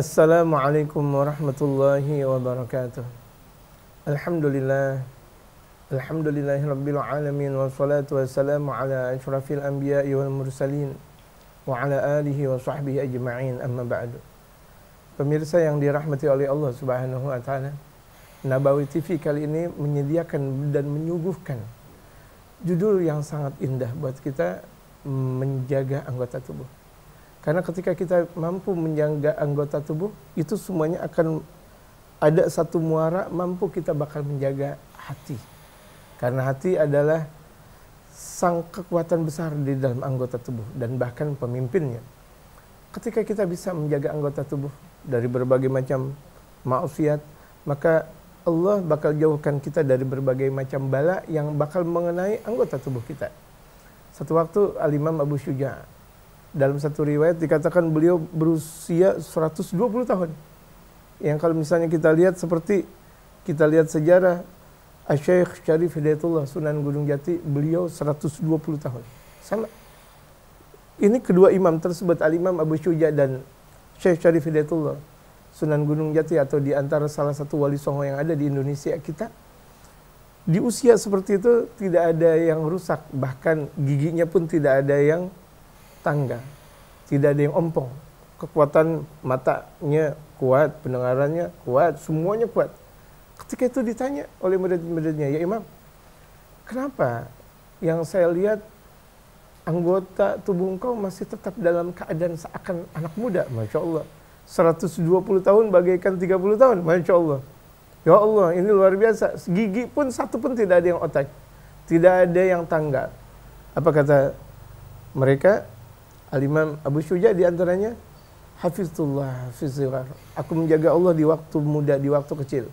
Assalamualaikum warahmatullahi wabarakatuh. Alhamdulillah. Alhamdulillah rabbil alamin wassalatu wassalamu ala asyrafil anbiya'i wal mursalin wa ala alihi wa sahbihi ajma'in amma ba'du. Pemirsa yang dirahmati oleh Allah Subhanahu wa taala, Nabawi TV kali ini menyediakan dan menyuguhkan judul yang sangat indah buat kita menjaga anggota tubuh karena ketika kita mampu menjaga anggota tubuh, itu semuanya akan ada satu muara mampu kita bakal menjaga hati. Karena hati adalah sang kekuatan besar di dalam anggota tubuh dan bahkan pemimpinnya. Ketika kita bisa menjaga anggota tubuh dari berbagai macam maksiat, maka Allah bakal jauhkan kita dari berbagai macam bala yang bakal mengenai anggota tubuh kita. Satu waktu Al-Imam Abu Syuja dalam satu riwayat dikatakan beliau berusia 120 tahun. Yang kalau misalnya kita lihat seperti kita lihat sejarah Syekh Syarif Hidayatullah Sunan Gunung Jati, beliau 120 tahun. Sama. Ini kedua imam tersebut, Al-Imam Abu Syuja dan Syekh Syarif Hidayatullah Sunan Gunung Jati atau di antara salah satu wali songo yang ada di Indonesia kita di usia seperti itu tidak ada yang rusak bahkan giginya pun tidak ada yang tangga. Tidak ada yang ompong. Kekuatan matanya kuat, pendengarannya kuat, semuanya kuat. Ketika itu ditanya oleh murid-muridnya, ya Imam, kenapa yang saya lihat anggota tubuh engkau masih tetap dalam keadaan seakan anak muda, Masya Allah. 120 tahun bagaikan 30 tahun, Masya Allah. Ya Allah, ini luar biasa. Gigi pun satu pun tidak ada yang otak. Tidak ada yang tanggal. Apa kata mereka? Al-Imam Abu Syuja di antaranya Hafizullah, hafizullah. Aku menjaga Allah di waktu muda, di waktu kecil.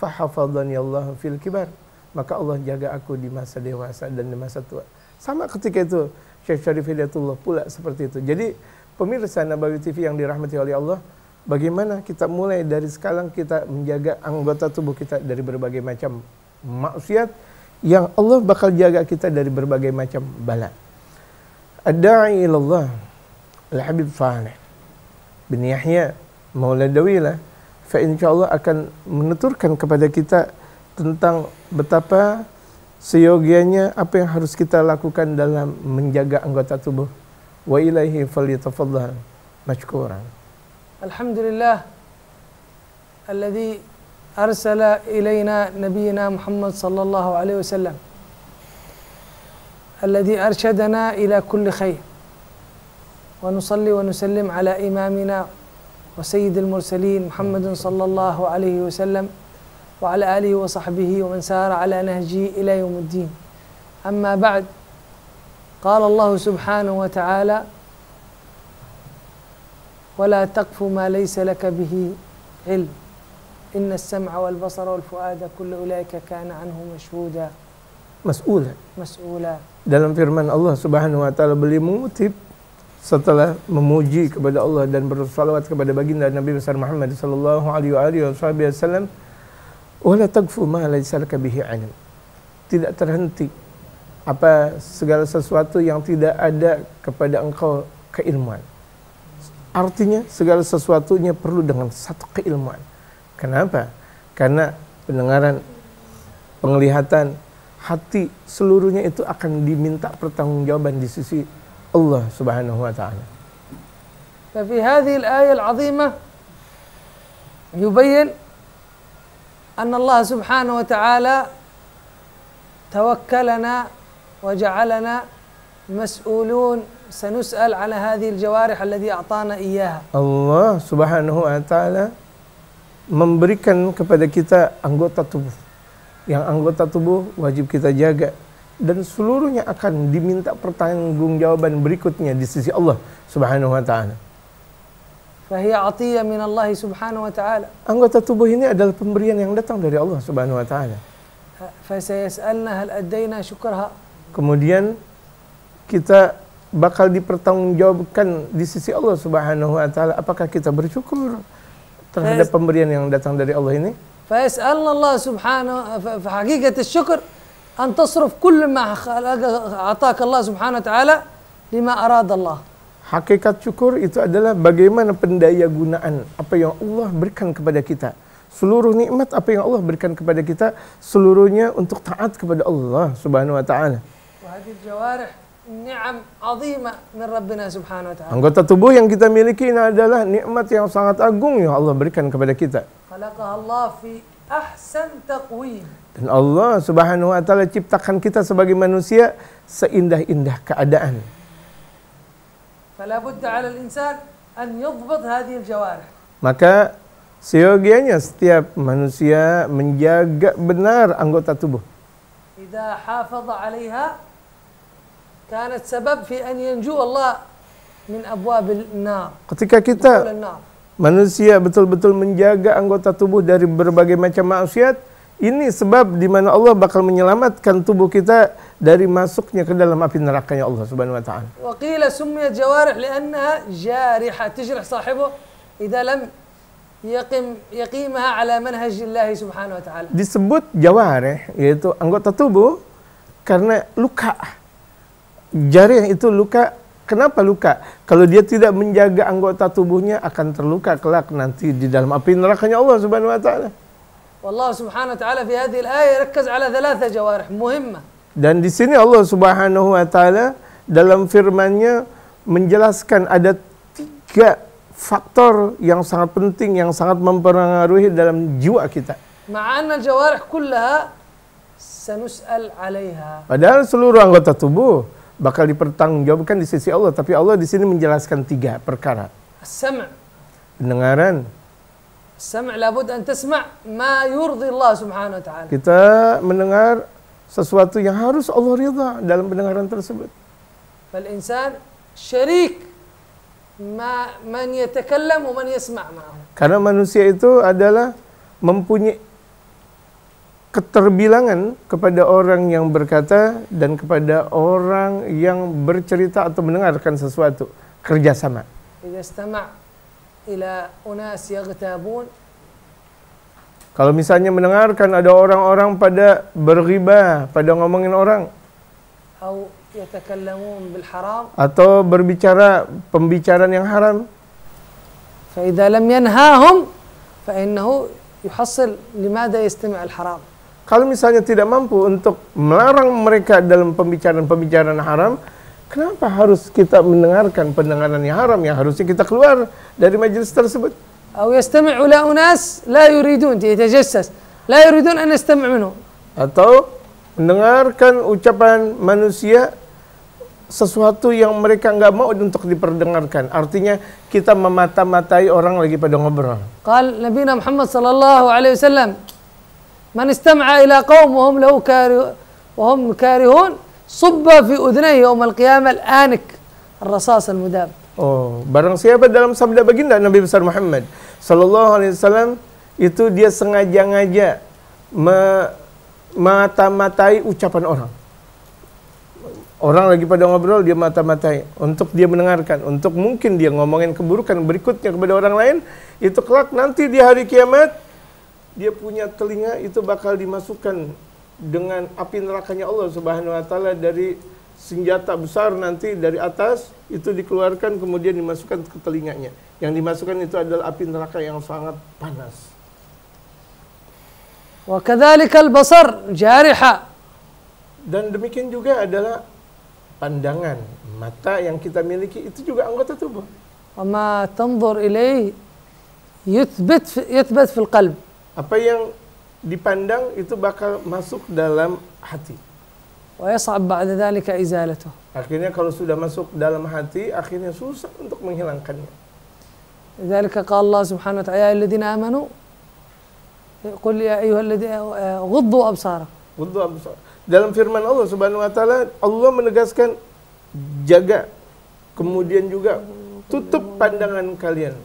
Fahafadhani Allah fil kibar. Maka Allah jaga aku di masa dewasa dan di masa tua. Sama ketika itu Syekh Syarif Hidayatullah pula seperti itu. Jadi pemirsa Nabawi TV yang dirahmati oleh Allah, bagaimana kita mulai dari sekarang kita menjaga anggota tubuh kita dari berbagai macam maksiat yang Allah bakal jaga kita dari berbagai macam balak. Ad-da'i ilallah Al-Habib Fahli bin Yahya Mauladawila fa insyaallah akan menuturkan kepada kita tentang betapa seyogianya apa yang harus kita lakukan dalam menjaga anggota tubuh. Wa ilaihi falyatafaddal mashkuran. Alhamdulillah alladhi arsala ilaina nabiyyina Muhammad sallallahu alaihi wasallam الذي أرشدنا إلى كل خير ونصلي ونسلم على إمامنا وسيد المرسلين محمد صلى الله عليه وسلم وعلى آله وصحبه ومن سار على نهجه إلى يوم الدين أما بعد قال الله سبحانه وتعالى ولا تقف ما ليس لك به علم إن السمع والبصر والفؤاد كل أولئك كان عنه مشهوداً mas'ula. Mas'ula. Dalam firman Allah Subhanahu wa taala beliau mengutip setelah memuji kepada Allah dan bersalawat kepada baginda Nabi besar Muhammad sallallahu alaihi wasallam wala tagfu ma laysa bihi ilm. Tidak terhenti apa segala sesuatu yang tidak ada kepada engkau keilmuan. Artinya segala sesuatunya perlu dengan satu keilmuan. Kenapa? Karena pendengaran, penglihatan, hati seluruhnya itu akan diminta pertanggungjawaban di sisi Allah Subhanahu wa taala. Tapi hadhihi al-ayah al-'azimah yubayyin an Allah Subhanahu wa taala tawakkalana wa ja'alana mas'ulun sanus'al 'ala hadhihi al-jawarih allati a'tana iyyaha. Allah Subhanahu wa taala memberikan kepada kita anggota tubuh yang anggota tubuh wajib kita jaga dan seluruhnya akan diminta pertanggungjawaban berikutnya di sisi Allah Subhanahu wa taala. Fahiya min Allah Subhanahu wa taala. Anggota tubuh ini adalah pemberian yang datang dari Allah Subhanahu wa taala. Fasayas'alna hal adaina syukraha. Kemudian kita bakal dipertanggungjawabkan di sisi Allah Subhanahu wa taala apakah kita bersyukur terhadap pemberian yang datang dari Allah ini? فيسألنا الله سبحانه في حقيقة الشكر أن تصرف كل ما أعطاك الله سبحانه وتعالى لما أراد الله Hakikat syukur itu adalah bagaimana pendaya gunaan apa yang Allah berikan kepada kita. Seluruh nikmat apa yang Allah berikan kepada kita seluruhnya untuk taat kepada Allah Subhanahu wa taala. Anggota tubuh yang kita miliki ini adalah nikmat yang sangat agung yang Allah berikan kepada kita. Allah fi ahsan taqwim. Dan Allah Subhanahu wa taala ciptakan kita sebagai manusia seindah-indah keadaan. Fala budda 'ala al-insan an yadhbut hadhihi al-jawarih. Maka seyogianya setiap manusia menjaga benar anggota tubuh. Idza hafaza 'alaiha kanat sabab fi an yanju Allah min abwabil nar. Ketika kita manusia betul-betul menjaga anggota tubuh dari berbagai macam maksiat, ini sebab di mana Allah bakal menyelamatkan tubuh kita dari masuknya ke dalam api nerakanya Allah Subhanahu wa taala. Wa qila summiya jawarih li'annaha jariha tajrih sahibu idza lam yaqim yaqimaha ala manhaj Allah Subhanahu wa taala. Disebut jawarih yaitu anggota tubuh karena luka. Jari itu luka Kenapa luka? Kalau dia tidak menjaga anggota tubuhnya akan terluka kelak nanti di dalam api nerakanya Allah Subhanahu wa taala. Wa Taala وتعالى في هذه الآية ركز على ثلاثة جوارح مهمة. Dan di sini Allah Subhanahu wa taala dalam firman-Nya menjelaskan ada tiga faktor yang sangat penting yang sangat mempengaruhi dalam jiwa kita. Ma'anna jawarih kullaha sanus'al 'alaiha. Padahal seluruh anggota tubuh bakal dipertanggungjawabkan di sisi Allah. Tapi Allah di sini menjelaskan tiga perkara. Sama. Pendengaran. Sama labud an tasma ma yurdi Allah subhanahu wa ta'ala. Kita mendengar sesuatu yang harus Allah ridha dalam pendengaran tersebut. Fal insan syarik ma man yatakallam wa man yasma' ma'ahu. Karena manusia itu adalah mempunyai keterbilangan kepada orang yang berkata dan kepada orang yang bercerita atau mendengarkan sesuatu kerjasama. Kalau misalnya mendengarkan ada orang-orang pada berriba, pada ngomongin orang. Atau berbicara pembicaraan yang haram. فإذا لم ينهاهم فإنه يحصل لماذا يستمع haram kalau misalnya tidak mampu untuk melarang mereka dalam pembicaraan-pembicaraan haram, kenapa harus kita mendengarkan pendengaran yang haram yang harusnya kita keluar dari majelis tersebut? la yuridun an atau mendengarkan ucapan manusia sesuatu yang mereka nggak mau untuk diperdengarkan. Artinya kita memata-matai orang lagi pada ngobrol. Qal Nabi Muhammad sallallahu alaihi wasallam من استمع إلى قوم وهم له كاره وهم كارهون صب في أذنيه يوم القيامة الآنك الرصاص المداب Oh, barang siapa dalam sabda baginda Nabi besar Muhammad sallallahu alaihi wasallam itu dia sengaja-ngaja me mata-matai ucapan orang. Orang lagi pada ngobrol dia mata-matai untuk dia mendengarkan, untuk mungkin dia ngomongin keburukan berikutnya kepada orang lain, itu kelak nanti di hari kiamat dia punya telinga itu bakal dimasukkan dengan api nerakanya Allah Subhanahu wa taala dari senjata besar nanti dari atas itu dikeluarkan kemudian dimasukkan ke telinganya. Yang dimasukkan itu adalah api neraka yang sangat panas. Wa basar jariha. Dan demikian juga adalah pandangan mata yang kita miliki itu juga anggota tubuh. Wa ma tanzur ilaih yuthbit yuthbit fil qalb apa yang dipandang itu bakal masuk dalam hati. Akhirnya kalau sudah masuk dalam hati, akhirnya susah untuk menghilangkannya. dalam firman Allah Subhanahu wa taala Allah menegaskan jaga kemudian juga tutup pandangan kalian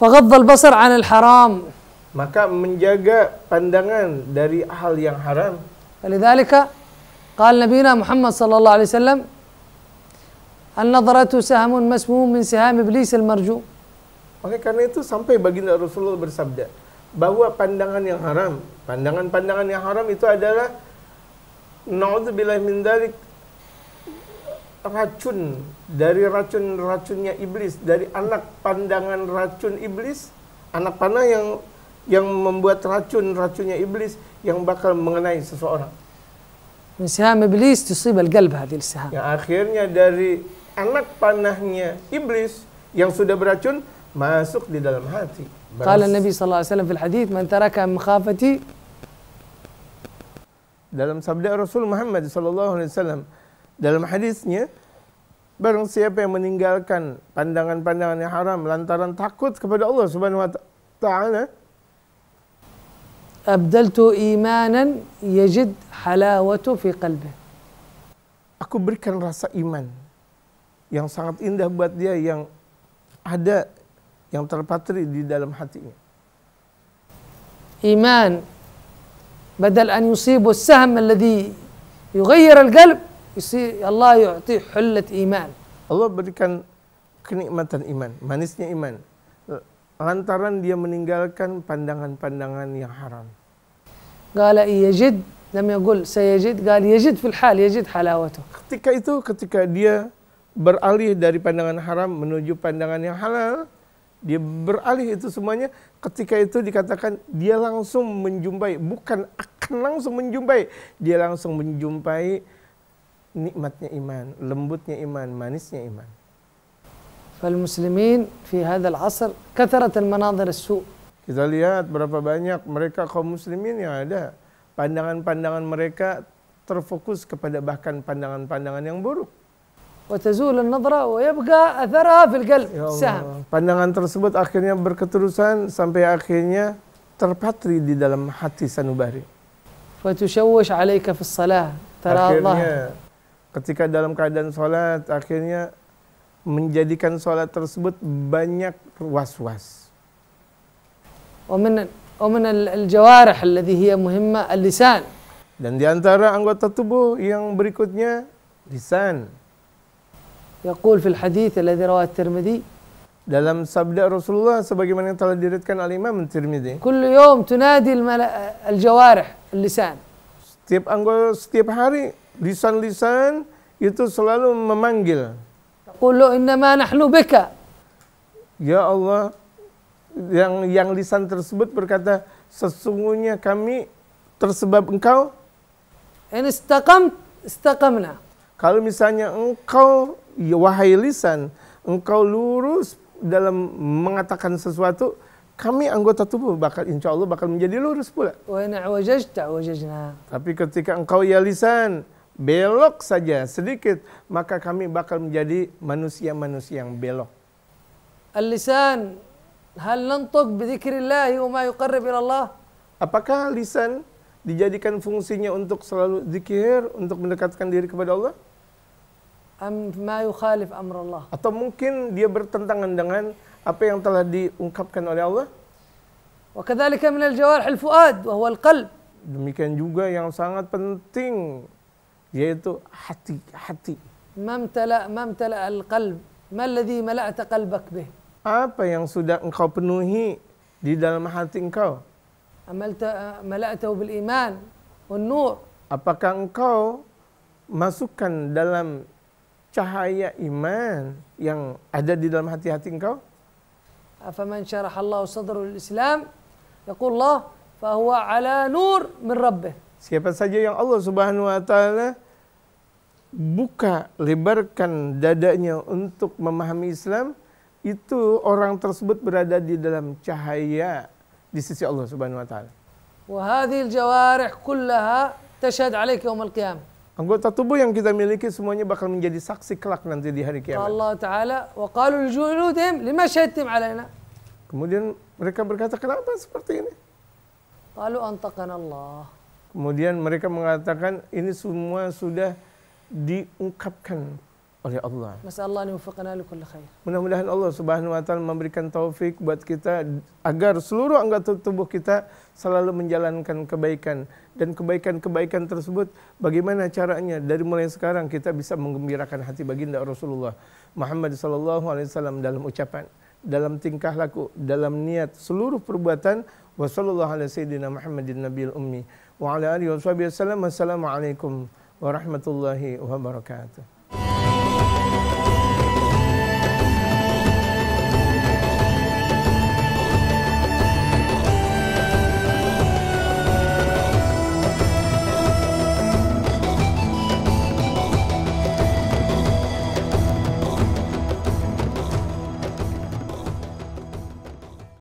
فغض البصر عن الحرام maka menjaga pandangan dari hal yang haram فلذلك قال نبينا محمد صلى الله عليه وسلم النظرة سهم مسموم من سهام إبليس المرجو Oleh karena itu sampai baginda Rasulullah bersabda bahwa pandangan yang haram, pandangan-pandangan yang haram itu adalah naudzubillah min dalik racun dari racun-racunnya iblis dari anak pandangan racun iblis anak panah yang yang membuat racun-racunnya iblis yang bakal mengenai seseorang misalnya iblis ابليس تصيب القلب هذه yang akhirnya dari anak panahnya iblis yang sudah beracun masuk di dalam hati قال Nabi صلى Alaihi Wasallam fil في man من ترك dalam sabda Rasul Muhammad sallallahu alaihi wasallam dalam hadisnya, barang siapa yang meninggalkan pandangan-pandangan yang haram lantaran takut kepada Allah Subhanahu wa taala, abdaltu imanan yajid halawatu fi qalbi. Aku berikan rasa iman yang sangat indah buat dia yang ada yang terpatri di dalam hatinya. Iman yusibu as-sahm alladhi yughayyir al qalb. Isi Allah yu'ti hullat iman. Allah berikan kenikmatan iman, manisnya iman. Lantaran dia meninggalkan pandangan-pandangan yang haram. Qala yajid lam yaqul sayajid qala yajid fil hal yajid halawatuh. Ketika itu ketika dia beralih dari pandangan haram menuju pandangan yang halal, dia beralih itu semuanya ketika itu dikatakan dia langsung menjumpai bukan akan langsung menjumpai, dia langsung menjumpai nikmatnya iman, lembutnya iman, manisnya iman. فالمسلمين في هذا العصر كثرة المناظر su. Kita lihat berapa banyak mereka kaum muslimin yang ada pandangan-pandangan mereka terfokus kepada bahkan pandangan-pandangan yang buruk. وتزول النظرة ويبقى أثرها في القلب qalb. Ya Pandangan tersebut akhirnya berketerusan sampai akhirnya terpatri di dalam hati sanubari. فتشوش عليك في الصلاة salah. Akhirnya ketika dalam keadaan sholat akhirnya menjadikan sholat tersebut banyak was-was. ومن الجوارح التي هي مهمة اللسان dan di antara anggota tubuh yang berikutnya lisan. يقول في الحديث الذي رواه الترمذي dalam sabda Rasulullah sebagaimana yang telah diriwayatkan oleh Imam Tirmizi. Kullu yawm tunadi al-jawarih, al-lisan. Setiap anggota setiap hari lisan-lisan itu selalu memanggil. Qulu innama nahnu bika. Ya Allah, yang yang lisan tersebut berkata, sesungguhnya kami tersebab engkau. In istaqam, istaqamna. Kalau misalnya engkau, ya wahai lisan, engkau lurus dalam mengatakan sesuatu, kami anggota tubuh bakal insya Allah bakal menjadi lurus pula. Tapi ketika engkau ya lisan belok saja sedikit, maka kami bakal menjadi manusia-manusia yang belok. Al-lisan hal nantuk bidzikrillah wa ma yuqarrib ila Allah? Apakah lisan dijadikan fungsinya untuk selalu zikir, untuk mendekatkan diri kepada Allah? Am ma yukhalif amr Allah? Atau mungkin dia bertentangan dengan apa yang telah diungkapkan oleh Allah? Wa kadzalika min al-jawarih al-fuad wa huwa al-qalb. Demikian juga yang sangat penting yaitu hati hati mamtala mamtala al-qalb ma alladhi mala'ta qalbak bih apa yang sudah engkau penuhi di dalam hati engkau amalta mala'tahu bil iman wan nur apakah engkau masukkan dalam cahaya iman yang ada di dalam hati-hati engkau afaman syarahallahu Allah lil islam yaqul Allah fa huwa ala nur min rabbih Siapa saja yang Allah Subhanahu wa taala buka, lebarkan dadanya untuk memahami Islam, itu orang tersebut berada di dalam cahaya di sisi Allah Subhanahu wa taala. وهذه الجوارح كلها تشهد عليك يوم القيامة. Anggota tubuh yang kita miliki semuanya bakal menjadi saksi kelak nanti di hari kiamat. Allah Ta'ala, وقالوا لجلودهم لما شهدتم علينا. Kemudian mereka berkata, kenapa seperti ini? قالوا أنطقنا الله Kemudian mereka mengatakan ini semua sudah diungkapkan oleh Allah. Mudah-mudahan Allah Subhanahu wa taala memberikan taufik buat kita agar seluruh anggota tubuh kita selalu menjalankan kebaikan dan kebaikan-kebaikan tersebut bagaimana caranya dari mulai sekarang kita bisa menggembirakan hati baginda Rasulullah Muhammad sallallahu alaihi wasallam dalam ucapan dalam tingkah laku, dalam niat, seluruh perbuatan. Wassalamualaikum warahmatullahi wabarakatuh.